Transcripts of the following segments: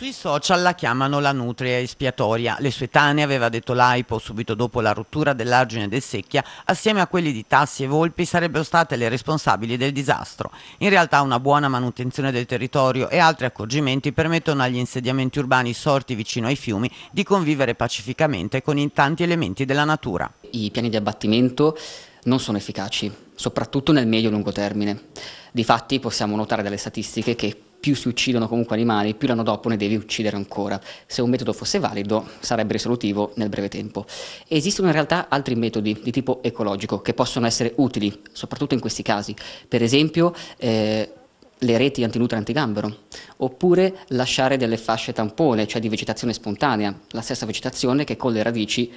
Sui social la chiamano la nutria espiatoria. Le sue tane aveva detto l'AIPO subito dopo la rottura dell'argine del secchia, assieme a quelli di Tassi e Volpi sarebbero state le responsabili del disastro. In realtà una buona manutenzione del territorio e altri accorgimenti permettono agli insediamenti urbani sorti vicino ai fiumi di convivere pacificamente con i tanti elementi della natura. I piani di abbattimento non sono efficaci, soprattutto nel medio e lungo termine. Difatti possiamo notare dalle statistiche che più si uccidono comunque animali, più l'anno dopo ne devi uccidere ancora. Se un metodo fosse valido sarebbe risolutivo nel breve tempo. Esistono in realtà altri metodi di tipo ecologico che possono essere utili, soprattutto in questi casi. Per esempio eh, le reti antinutra antigambero, oppure lasciare delle fasce tampone, cioè di vegetazione spontanea, la stessa vegetazione che con le radici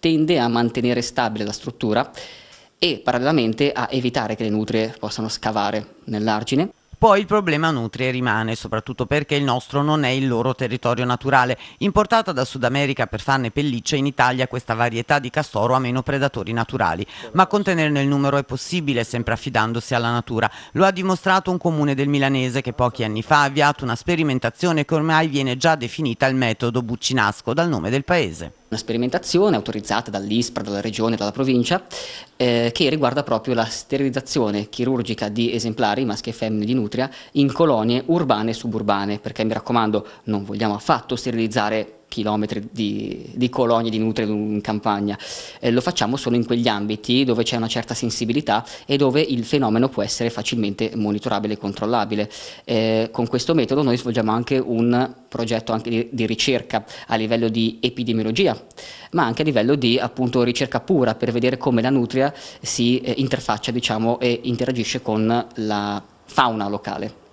tende a mantenere stabile la struttura e parallelamente a evitare che le nutrie possano scavare nell'argine poi il problema nutrie rimane, soprattutto perché il nostro non è il loro territorio naturale. Importata da Sud America per farne pellicce, in Italia questa varietà di castoro ha meno predatori naturali. Ma contenerne il numero è possibile, sempre affidandosi alla natura. Lo ha dimostrato un comune del Milanese che pochi anni fa ha avviato una sperimentazione che ormai viene già definita il metodo Buccinasco dal nome del paese una sperimentazione autorizzata dall'ISPRA, dalla regione, dalla provincia, eh, che riguarda proprio la sterilizzazione chirurgica di esemplari maschi e femmine di nutria in colonie urbane e suburbane, perché mi raccomando non vogliamo affatto sterilizzare chilometri di, di colonie di nutri in campagna. Eh, lo facciamo solo in quegli ambiti dove c'è una certa sensibilità e dove il fenomeno può essere facilmente monitorabile e controllabile. Eh, con questo metodo noi svolgiamo anche un progetto anche di, di, ricerca a livello di epidemiologia, ma anche a livello di appunto, ricerca pura per vedere come la nutria si eh, interfaccia diciamo, e interagisce con la fauna locale.